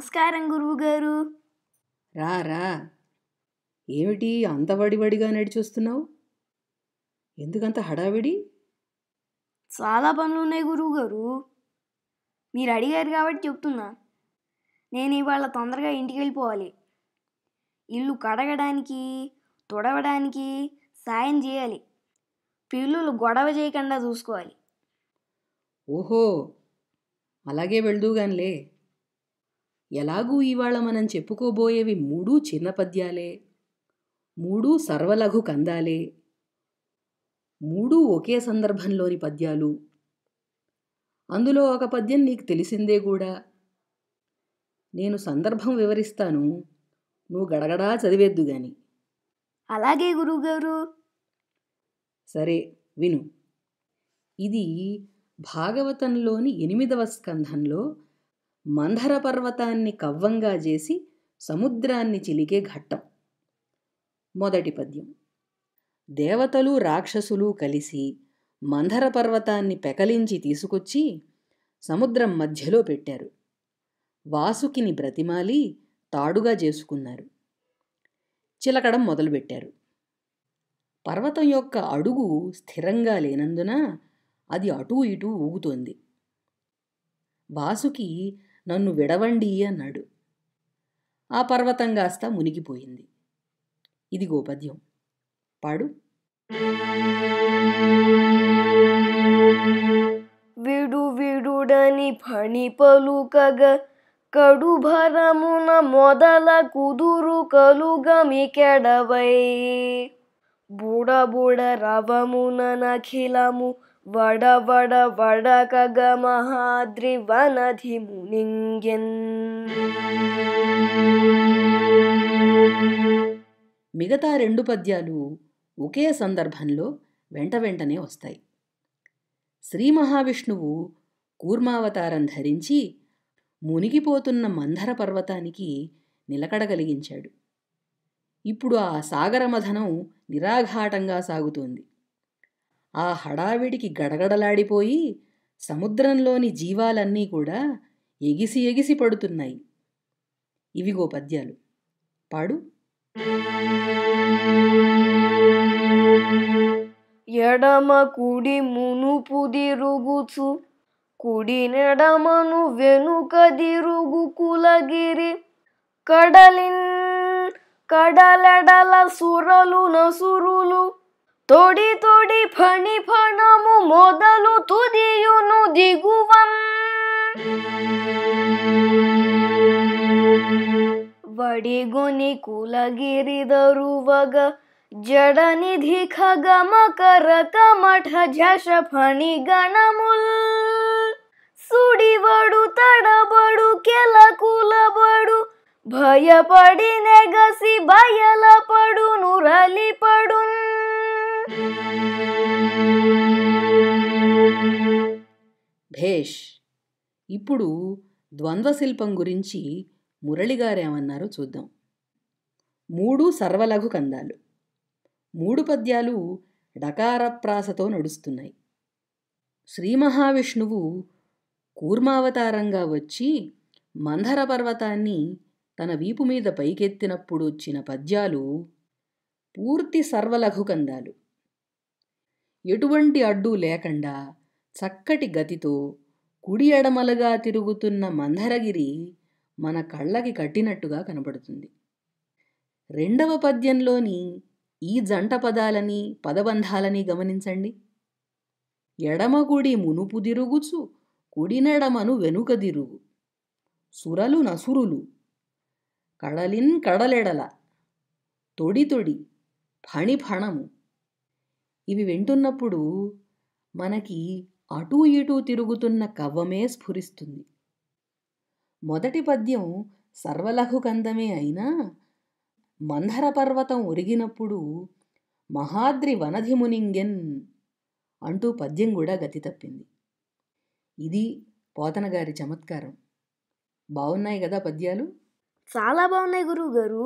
నమస్కారం గురువుగారు రా రా ఏమిటి అంత వడివడిగా నడిచొస్తున్నావు ఎందుకంత హడావిడి చాలా పనులు ఉన్నాయి గురువుగారు మీరు అడిగారు కాబట్టి చెప్తున్నా నేను ఇవాళ తొందరగా ఇంటికి వెళ్ళిపోవాలి ఇల్లు కడగడానికి తుడవడానికి సాయం చేయాలి పిల్లలు గొడవ చేయకుండా చూసుకోవాలి ఓహో అలాగే వెళ్దూగానిలే ఎలాగూ ఇవాళ మనం చెప్పుకోబోయేవి మూడు చిన్న పద్యాలే మూడు సర్వలఘు కందాలే మూడు ఒకే సందర్భంలోని పద్యాలు అందులో ఒక పద్యం నీకు తెలిసిందే కూడా నేను సందర్భం వివరిస్తాను నువ్వు గడగడా చదివేద్దు గాని అలాగే గురువుగారు సరే విను ఇది భాగవతంలోని ఎనిమిదవ స్కంధంలో మంధర పర్వతాన్ని కవ్వంగా చేసి సముద్రాన్ని చిలికే ఘట్టం మొదటి పద్యం దేవతలు రాక్షసులు కలిసి మంధర పర్వతాన్ని పెకలించి తీసుకొచ్చి సముద్రం మధ్యలో పెట్టారు వాసుకిని బ్రతిమాలి తాడుగా చేసుకున్నారు చిలకడం మొదలుపెట్టారు పర్వతం యొక్క అడుగు స్థిరంగా లేనందున అది అటూ ఇటూ ఊగుతోంది వాసుకి నన్ను విడవండి అన్నాడు ఆ పర్వతం కాస్త మునిగిపోయింది ఇది గోపద్యం పాడు విడు విడుడని ఫణి పలుకగ కడు భరమున మొదల కుదురు కలుగ మికెడవై బుడబుడ రవమున నఖిలము వడ వడ వడకగ మహాద్రివనధి మునింగెన్ మిగతా రెండు పద్యాలు ఒకే సందర్భంలో వెంట వెంటనే వస్తాయి శ్రీ మహావిష్ణువు కూర్మావతారం ధరించి మునిగిపోతున్న మంధర పర్వతానికి నిలకడగలిగించాడు ఇప్పుడు ఆ సాగరమధనం నిరాఘాటంగా సాగుతోంది ఆ హడావిడికి గడగడలాడిపోయి సముద్రంలోని జీవాలన్నీ కూడా ఎగిసి ఎగిసి పడుతున్నాయి ఇవిగో పద్యాలు పాడు ఎడమ కుడి మునుపుదిరుగుచు కుడి నెడమను వెనుక దిరుగు కులగిరి కడలిన్ కడలెడల సురలు నసురులు ತೋಡಿ ತೋಡಿ ಫಣಿ ಫಣಮು ಮೊದಲು ತುದಿಯುನು ದಿಗುವ ಬಡಿಗುನಿ ಕುಲಗಿರಿದರುವಗ ಜಡನಿಧಿ ಖಗಮಕರ ಕಮಠ ಮಠ ಝಷ ಫಣಿ ಗಣಮುಲ್ ಸುಡಿಬಡು ತಡಬಡು ಕೆಲ ಕುಲಬಡು ಭಯ ಪಡಿ ನೆಗಸಿ ಬಯಲ ಪಡು ನುರಲಿ భేష్ ఇప్పుడు ద్వంద్వశిల్పం గురించి మురళిగారేమన్నారో చూద్దాం మూడు సర్వలఘు కందాలు మూడు పద్యాలు డకారప్రాసతో నడుస్తున్నాయి శ్రీ మహావిష్ణువు కూర్మావతారంగా వచ్చి మంధర పర్వతాన్ని తన వీపు మీద పైకెత్తినప్పుడు వచ్చిన పద్యాలు పూర్తి సర్వలఘు కందాలు ఎటువంటి అడ్డు లేకుండా చక్కటి గతితో కుడి ఎడమలుగా తిరుగుతున్న మందరగిరి మన కళ్ళకి కట్టినట్టుగా కనబడుతుంది రెండవ పద్యంలోని ఈ జంట పదాలని పదబంధాలని గమనించండి ఎడమగుడి మునుపు దిరుగుచు కుడినడమను వెనుక దిరుగు సురలు నసురులు కడలిన్ కడలెడల తొడి తొడి ఫణిఫణము ఇవి వింటున్నప్పుడు మనకి అటూ ఇటూ తిరుగుతున్న కవ్వమే స్ఫురిస్తుంది మొదటి పద్యం సర్వలఘుకందమే అయినా మంధర పర్వతం ఒరిగినప్పుడు మహాద్రి వనధిమునింగెన్ అంటూ పద్యం కూడా గతి తప్పింది ఇది పోతనగారి చమత్కారం బాగున్నాయి కదా పద్యాలు చాలా బాగున్నాయి గురువు గారు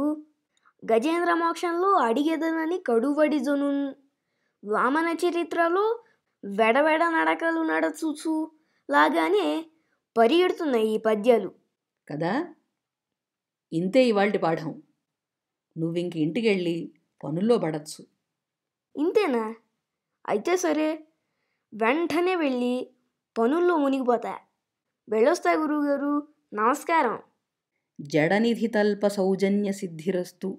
గజేంద్ర మోక్షంలో అడిగేదనని కడువడి జొను వామన చరిత్రలో వెడవెడ నడకలు నడచుచు లాగానే పరిగెడుతున్నాయి ఈ పద్యాలు కదా ఇంతే ఇవాళ పాఠం నువ్వింక ఇంటికి వెళ్ళి పనుల్లో పడచ్చు ఇంతేనా అయితే సరే వెంటనే వెళ్ళి పనుల్లో మునిగిపోతా వెళ్ళొస్తా గురువుగారు నమస్కారం జడనిధి తల్ప సౌజన్య సిద్ధిరస్తు